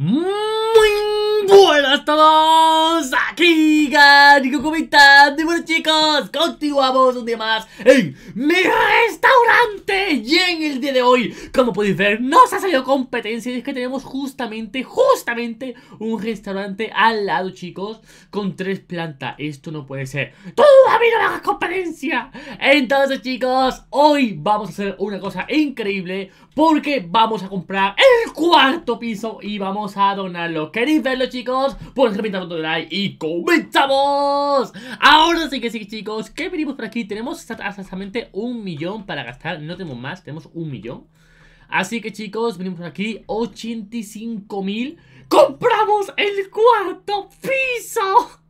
Muy buenas a todos, aquí y están? Y bueno, chicos, continuamos un día más en mi restaurante. Y en el día de hoy, como podéis ver, nos ha salido competencia. Y es que tenemos justamente, justamente un restaurante al lado, chicos, con tres plantas. Esto no puede ser. ¡Tú a mí no me hagas competencia! Entonces, chicos, hoy vamos a hacer una cosa increíble porque vamos a comprar el cuarto piso y vamos a donarlo. ¿Queréis verlo, chicos? Pues repita un like y comenta Vamos, Ahora sí que sí, chicos. que venimos por aquí? Tenemos exactamente un millón para gastar. No tenemos más, tenemos un millón. Así que chicos, venimos por aquí 85 mil. ¡Compramos el cuarto piso!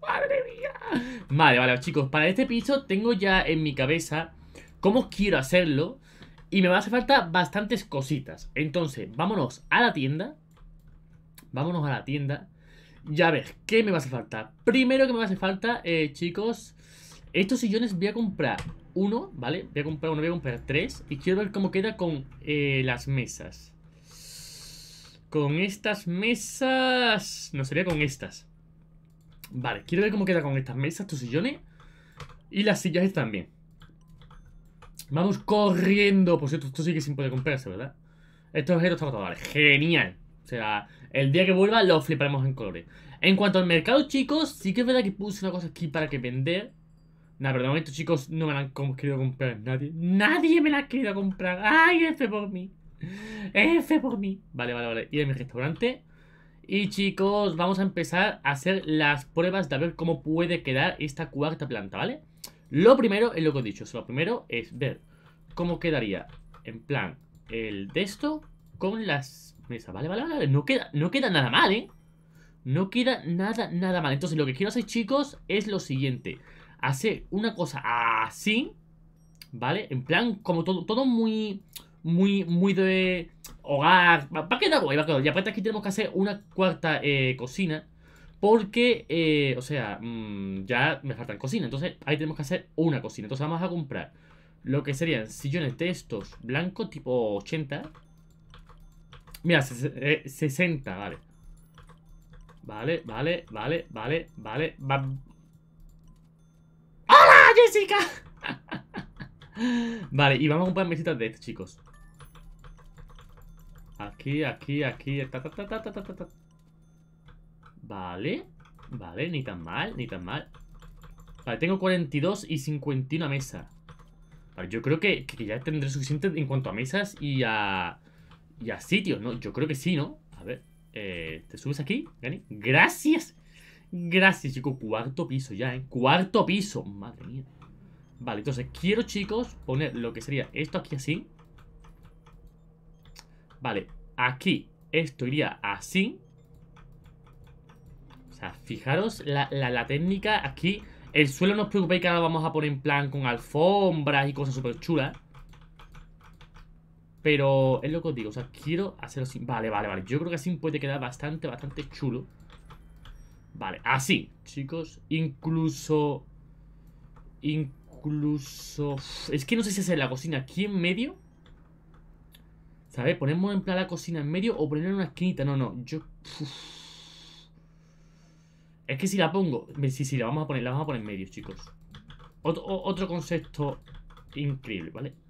¡Madre mía! Vale, vale, chicos. Para este piso tengo ya en mi cabeza cómo quiero hacerlo. Y me va a hacer falta bastantes cositas. Entonces, vámonos a la tienda. Vámonos a la tienda. Ya ver, ¿qué me va a hacer falta? Primero que me va a hacer falta, eh, chicos, estos sillones voy a comprar uno, ¿vale? Voy a comprar uno, voy a comprar tres y quiero ver cómo queda con eh, las mesas. Con estas mesas... No, sería con estas. Vale, quiero ver cómo queda con estas mesas, estos sillones y las sillas también Vamos corriendo. Por cierto, esto sí que sin poder comprarse, ¿verdad? Estos objetos están vale. Genial. O sea, el día que vuelva lo fliparemos en colores. En cuanto al mercado, chicos, sí que es verdad que puse una cosa aquí para que vender. Nah, pero de momento, chicos, no me la han querido comprar nadie. Nadie me la ha querido comprar. ¡Ay, F por mí! F por mí. Vale, vale, vale. Ir a mi restaurante. Y chicos, vamos a empezar a hacer las pruebas de a ver cómo puede quedar esta cuarta planta, ¿vale? Lo primero es lo que he dicho. lo primero es ver cómo quedaría, en plan, el de con las Mesa. Vale, vale, vale. No queda, no queda nada mal, ¿eh? No queda nada, nada mal. Entonces, lo que quiero hacer, chicos, es lo siguiente. Hacer una cosa así, ¿vale? En plan, como todo, todo muy, muy, muy de hogar. Va, a quedar guay, va a quedar. Y aparte aquí tenemos que hacer una cuarta eh, cocina. Porque, eh, o sea, mm, ya me faltan cocina. Entonces, ahí tenemos que hacer una cocina. Entonces, vamos a comprar lo que serían sillones de estos blancos, tipo 80. Mira, 60, eh, vale. Vale, vale, vale, vale, vale. ¡Hola, Jessica! vale, y vamos a comprar mesitas de estos, chicos. Aquí, aquí, aquí. vale, vale, ni tan mal, ni tan mal. Vale, tengo 42 y 51 mesas. Vale, yo creo que ya tendré suficiente en cuanto a mesas y a y a tío, ¿no? Yo creo que sí, ¿no? A ver. Eh, ¿Te subes aquí, ¡Gracias! Gracias, chicos. Cuarto piso ya, ¿eh? Cuarto piso. Madre mía. Vale, entonces quiero, chicos, poner lo que sería esto aquí así. Vale, aquí esto iría así. O sea, fijaros la, la técnica aquí. El suelo no os preocupéis que ahora vamos a poner en plan con alfombras y cosas súper chulas. Pero es lo que os digo, o sea, quiero hacerlo así. Vale, vale, vale. Yo creo que así puede quedar bastante, bastante chulo. Vale, así, chicos. Incluso... Incluso... Es que no sé si hacer la cocina aquí en medio. ¿Sabes? Ponemos en plan la cocina en medio o ponerla en una esquinita. No, no, yo... Es que si la pongo... Sí, sí, la vamos a poner, la vamos a poner en medio, chicos. Otro, otro concepto increíble, ¿vale? vale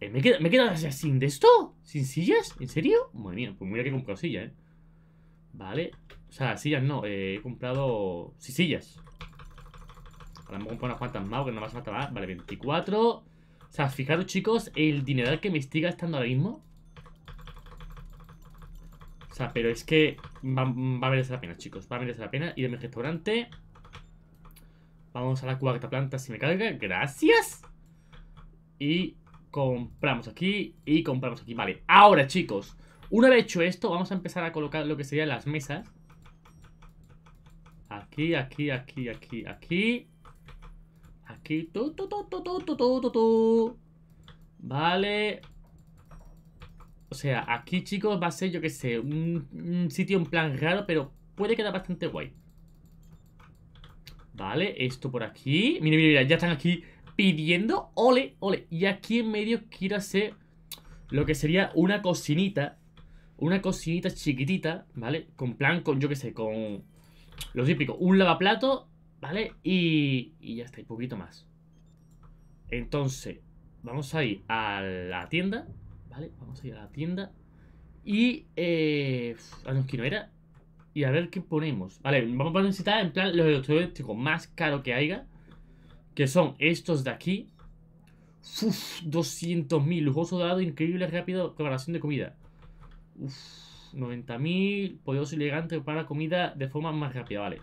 eh, me he me así sin de esto. ¿Sin sillas? ¿En serio? Madre mía, pues mira que he comprado sillas, ¿eh? Vale. O sea, sillas no. Eh, he comprado... Sí, sillas. Ahora me comprar unas cuantas más, porque vas a falta Vale, 24. O sea, fijaros, chicos, el dineral que me estoy gastando ahora mismo. O sea, pero es que va, a merecer la pena, chicos. Va a merecer la pena ir al restaurante. Vamos a la cuarta planta si me carga. Gracias. Y Compramos aquí y compramos aquí. Vale, ahora chicos, una vez hecho esto, vamos a empezar a colocar lo que serían las mesas. Aquí, aquí, aquí, aquí, aquí. Aquí. Tu, tu, vale. O sea, aquí, chicos, va a ser, yo que sé, un, un sitio en plan raro, pero puede quedar bastante guay. Vale, esto por aquí. Mira, mira, mira, ya están aquí pidiendo. Ole, ole. Y aquí en medio quiero hacer lo que sería una cocinita. Una cocinita chiquitita, ¿vale? Con plan, con yo qué sé, con lo típico. Un lavaplato, ¿vale? Y, y ya está, Un poquito más. Entonces, vamos a ir a la tienda, ¿vale? Vamos a ir a la tienda. Y, eh, a que no era. Y a ver qué ponemos. Vale, vamos a necesitar en plan los electrodomésticos más caros que haya que son estos de aquí. Uf, 200.000, lujoso dado, increíble, rápido, preparación de comida. 90.000, poderoso y elegante, Preparar comida de forma más rápida, vale.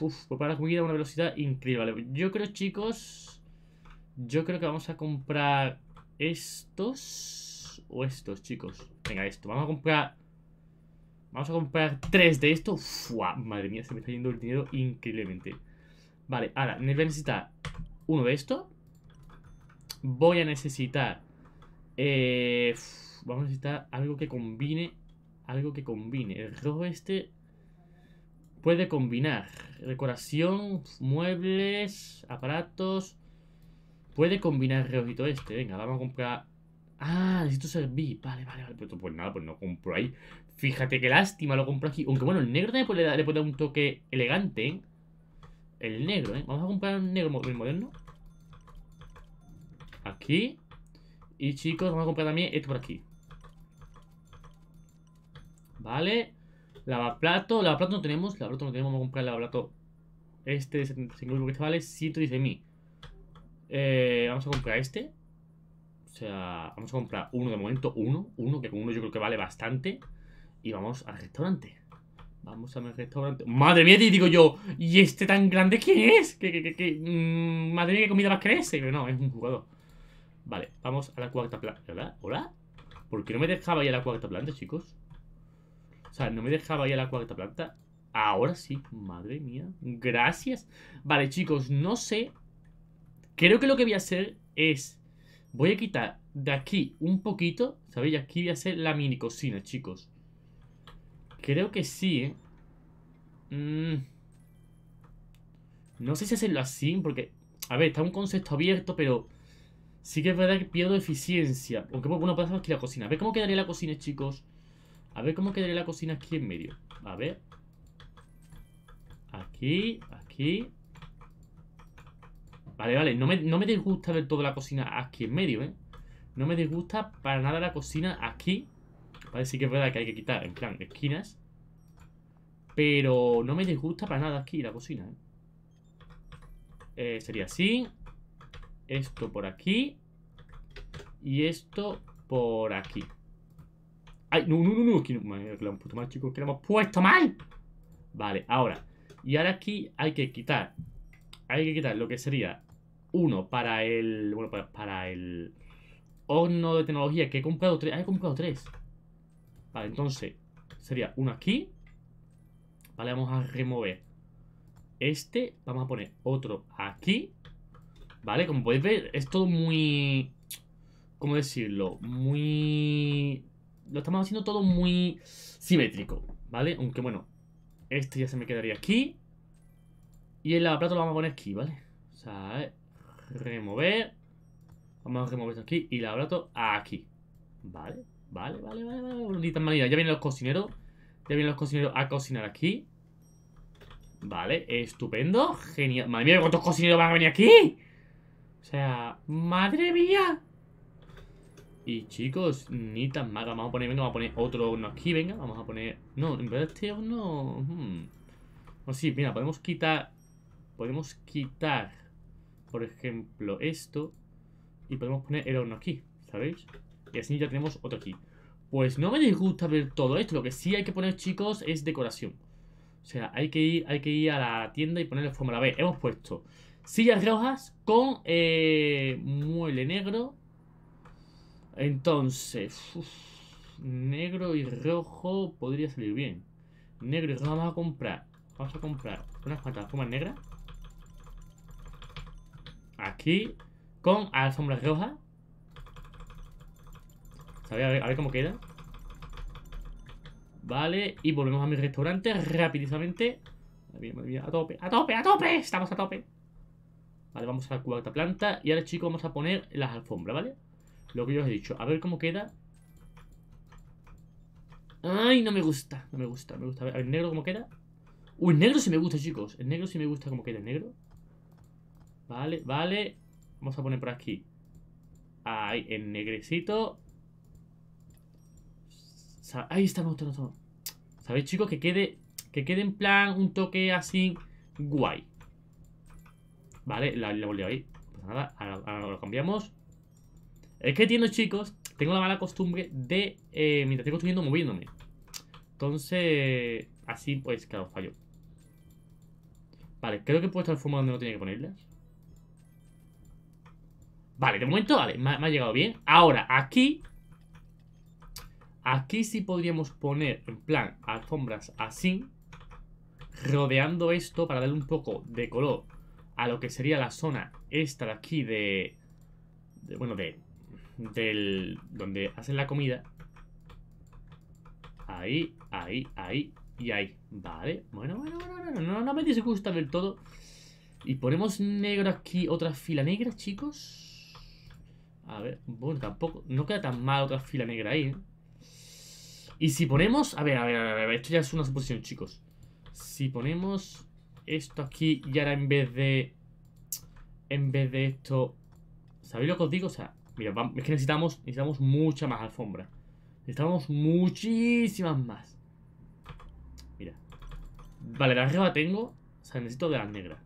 Uf, prepara comida a una velocidad increíble, Yo creo, chicos, yo creo que vamos a comprar estos o estos, chicos. Venga, esto, vamos a comprar... Vamos a comprar tres de estos. madre mía, se me está yendo el dinero increíblemente. Vale, ahora necesito necesitar uno de estos. Voy a necesitar... Eh, vamos a necesitar algo que combine... Algo que combine. El rojo este puede combinar. Decoración, muebles, aparatos... Puede combinar el rojito este. Venga, vamos a comprar... Ah, necesito servir. Vale, vale, vale. Pues, pues nada, pues no compro ahí. Fíjate qué lástima, lo compro aquí. Aunque bueno, el negro le, le puede dar un toque elegante, ¿eh? El negro, ¿eh? Vamos a comprar un negro moderno. Aquí. Y chicos, vamos a comprar también esto por aquí. Vale. Lavaplato. Lavaplato no tenemos. Lavaplato no tenemos. Vamos a comprar el lavaplato. Este de 75 porque este vale 110.000. Eh, vamos a comprar este. O sea, vamos a comprar uno de momento, uno, uno, que con uno yo creo que vale bastante. Y vamos al restaurante. Vamos a mi restaurante. Madre mía, y digo yo, ¿y este tan grande quién es? Mm, madre mía, qué comida más crece. Pero no, es un jugador. Vale, vamos a la cuarta planta. ¿Hola? ¿Hola? ¿Por qué no me dejaba ir a la cuarta planta, chicos? O sea, no me dejaba ir a la cuarta planta. Ahora sí, madre mía. Gracias. Vale, chicos, no sé. Creo que lo que voy a hacer es... Voy a quitar de aquí un poquito, ¿sabéis? Aquí voy a hacer la mini cocina, chicos. Creo que sí, ¿eh? Mm. No sé si hacerlo así, porque... A ver, está un concepto abierto, pero... Sí que es verdad que pierdo eficiencia. Aunque bueno, pasamos aquí la cocina. A ver cómo quedaría la cocina, chicos. A ver cómo quedaría la cocina aquí en medio. A ver. Aquí, aquí. Vale, vale. No me, no me disgusta del todo la cocina aquí en medio, ¿eh? No me disgusta para nada la cocina aquí ¿Vale? que es verdad que hay que quitar, en plan, esquinas. Pero no me disgusta para nada aquí la cocina, ¿eh? eh sería así. Esto por aquí. Y esto por aquí. ¡Ay! No, no, no, no. Aquí no lo hemos puesto mal, chicos. Que lo hemos puesto mal. Vale, ahora. Y ahora aquí hay que quitar. Hay que quitar lo que sería uno para el. Bueno, para, el horno de tecnología que he comprado tres. Ah, he comprado tres. Vale, entonces sería uno aquí. Vale, vamos a remover este. Vamos a poner otro aquí. Vale, como podéis ver, es todo muy... ¿Cómo decirlo? Muy... Lo estamos haciendo todo muy simétrico, ¿vale? Aunque bueno, este ya se me quedaría aquí. Y el lavaplato lo vamos a poner aquí, ¿vale? O sea, remover. Vamos a remover esto aquí y el lavaplato aquí. ¿Vale? Vale, vale, vale, vale. Bonita manera. Ya vienen los cocineros. Ya vienen los cocineros a cocinar aquí. Vale, estupendo. Genial. Madre mía, ¿cuántos cocineros van a venir aquí? O sea, madre mía. Y chicos, ni tan mal. Vamos a poner, venga, vamos a poner otro horno aquí, venga. Vamos a poner... No, en verdad este horno... Hmm. sí, mira, podemos quitar... Podemos quitar, por ejemplo, esto. Y podemos poner el horno aquí, ¿sabéis? y así ya tenemos otro aquí. Pues no me disgusta ver todo esto, lo que sí hay que poner, chicos, es decoración. O sea, hay que ir, hay que ir a la tienda y ponerle forma. A ver, hemos puesto sillas rojas con eh, mueble negro. Entonces, negro y rojo podría salir bien. Negro y rojo vamos a comprar. Vamos a comprar unas cuantas formas negras. Aquí, con alfombras rojas. A ver, cómo queda. Vale, y volvemos a mi restaurante rapidísimamente. A tope, a tope, a tope. Estamos a tope. Vale, vamos a la cuarta planta. Y ahora, chicos, vamos a poner las alfombras, ¿vale? Lo que yo os he dicho. A ver cómo queda. Ay, no me gusta. No me gusta, me gusta. A ver, el negro cómo queda. Uy, el negro sí me gusta, chicos. El negro sí me gusta cómo queda el negro. Vale, vale. Vamos a poner por aquí. Ahí, el negrecito ahí está, me gusta, ¿Sabéis, chicos? Que quede, que quede en plan un toque así guay. Vale, la, he volví ahí. Pues nada, ahora, lo cambiamos. Es que tiene, chicos, tengo la mala costumbre de, eh, mientras estoy construyendo, moviéndome. Entonces, así pues, claro, fallo. Vale, creo que he puesto el forma donde no tenía que ponerlas. Vale, de momento, vale, me ha llegado bien. Ahora, aquí Aquí sí podríamos poner, en plan, alfombras así, rodeando esto para darle un poco de color a lo que sería la zona esta de aquí de... bueno, de... del... donde hacen la comida. Ahí, ahí, ahí y ahí. Vale, bueno, bueno, bueno, no, no me disgusta del todo. Y ponemos negro aquí, otra fila negra, chicos. A ver, bueno, tampoco... No queda tan mal otra fila negra ahí, ¿eh? Y si ponemos... A ver, a ver, a ver, esto ya es una suposición, chicos. Si ponemos esto aquí y ahora en vez de... En vez de esto... ¿Sabéis lo que os digo? O sea, mira, es que necesitamos, necesitamos mucha más alfombra. Necesitamos muchísimas más. Mira. Vale, la arriba tengo... O sea, necesito de las negras.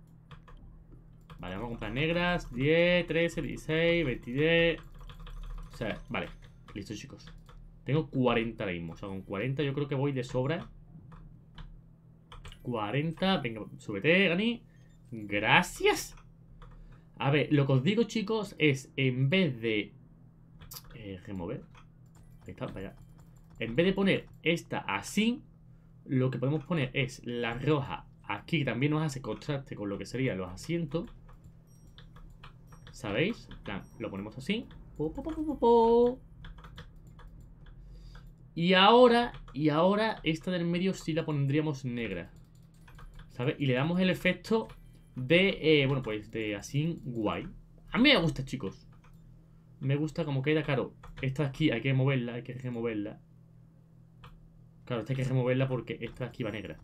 Vale, vamos a comprar negras. 10, 13, 16, 23. O sea, vale. Listo, chicos. Tengo 40 ahora mismo. O sea, con 40 yo creo que voy de sobra. 40. Venga, súbete, Gani. Gracias. A ver, lo que os digo, chicos, es en vez de... Eh, remover. Ahí está, vaya, En vez de poner esta así, lo que podemos poner es la roja aquí. También nos hace contraste con lo que serían los asientos. ¿Sabéis? Lo ponemos así. Po, po, po, y ahora, y ahora, esta del medio sí la pondríamos negra. ¿Sabes? Y le damos el efecto de, eh, bueno, pues de así guay. A mí me gusta, chicos. Me gusta como queda, claro. Esta aquí hay que moverla, hay que removerla. Claro, esta hay que removerla porque esta aquí va negra.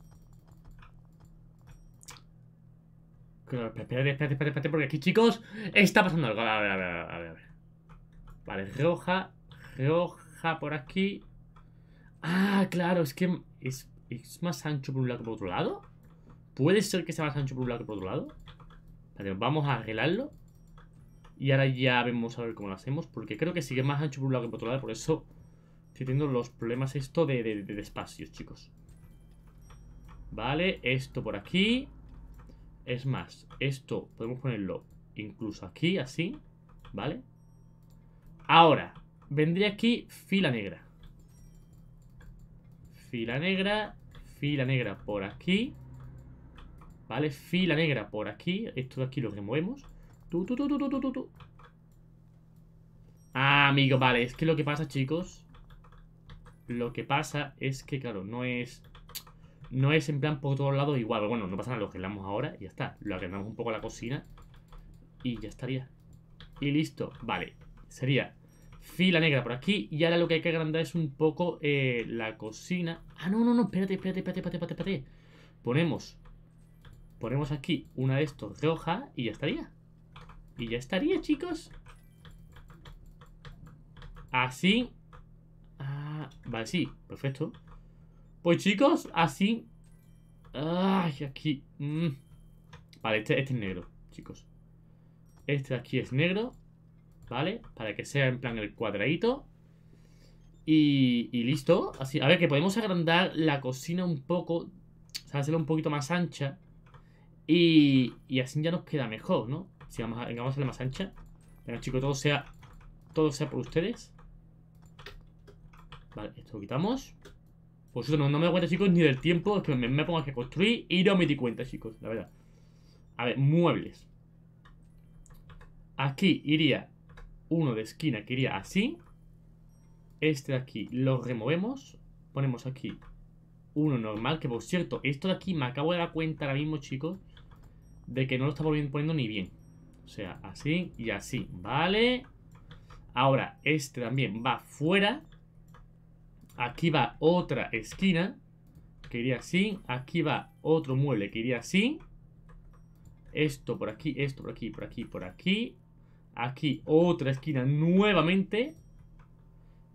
Claro, espérate, espérate, espérate, porque aquí, chicos, está pasando algo. A ver, a ver, a ver, a ver. Vale, roja, roja por aquí. Ah, claro, es que es, más ancho por un lado que por otro lado. ¿Puede ser que sea más ancho por un lado que por otro lado? Vale, vamos a arreglarlo. Y ahora ya vemos a ver cómo lo hacemos. Porque creo que sigue más ancho por un lado que por otro lado. Por eso estoy teniendo los problemas esto de, de, de espacios, chicos. Vale, esto por aquí. Es más, esto podemos ponerlo incluso aquí, así. ¿Vale? Ahora, vendría aquí fila negra fila negra, fila negra por aquí. ¿Vale? Fila negra por aquí. Esto de aquí lo removemos. ah, amigo, vale. Es que lo que pasa, chicos. Lo que pasa es que, claro, no es... No es en plan por todos lados igual. bueno, no pasa nada. Lo arreglamos ahora y ya está. Lo arreglamos un poco la cocina. Y ya estaría. Y listo. Vale. Sería Fila negra por aquí. Y ahora lo que hay que agrandar es un poco eh, la cocina. Ah, no, no, no. Espérate, espérate, espérate, espérate, espérate, Ponemos. Ponemos aquí una de estos hoja y ya estaría. Y ya estaría, chicos. Así. Ah, vale, sí. Perfecto. Pues chicos, así. Ay, aquí. Mm. Vale, este, este es negro, chicos. Este de aquí es negro. ¿vale? Para que sea en plan el cuadradito. Y, y listo. Así, a ver, que podemos agrandar la cocina un poco, o sea, hacerla un poquito más ancha. Y, y así ya nos queda mejor, ¿no? Si vamos a, hacerla más ancha. Bueno, chicos, todo sea, todo sea por ustedes. Vale, esto lo quitamos. Por pues eso no, me doy cuenta, chicos, ni del tiempo. Es que me, me pongo aquí a construir y no me di cuenta, chicos, la verdad. A ver, muebles. Aquí iría uno de esquina que iría así. Este de aquí lo removemos. Ponemos aquí uno normal. Que por cierto, esto de aquí me acabo de dar cuenta ahora mismo, chicos. De que no lo estamos poniendo ni bien. O sea, así y así. Vale. Ahora, este también va fuera. Aquí va otra esquina. Que iría así. Aquí va otro mueble que iría así. Esto por aquí, esto por aquí, por aquí, por aquí. Aquí otra esquina nuevamente.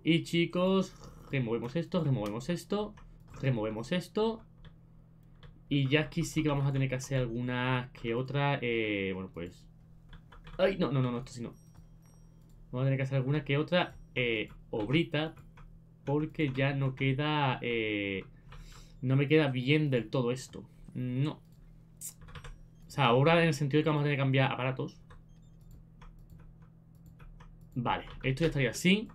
Y chicos, removemos esto, removemos esto, removemos esto. Y ya aquí sí que vamos a tener que hacer alguna que otra. Eh, bueno, pues. Ay, no, no, no, no, esto sí no. Vamos a tener que hacer alguna que otra eh, obrita. Porque ya no queda. Eh, no me queda bien del todo esto. No. O sea, ahora en el sentido de que vamos a tener que cambiar aparatos. Vale, esto ya estaría así.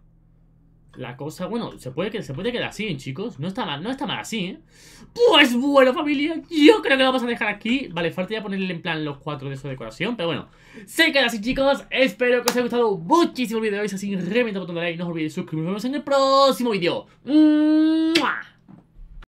La cosa, bueno, se puede, se puede quedar así, chicos No está mal, no está mal así, ¿eh? Pues bueno, familia, yo creo que lo vamos a dejar aquí Vale, falta ya ponerle en plan los cuatro de su decoración Pero bueno, se queda así, chicos Espero que os haya gustado muchísimo el vídeo de hoy así, reventa el botón de like No os olvidéis suscribiros Nos vemos en el próximo vídeo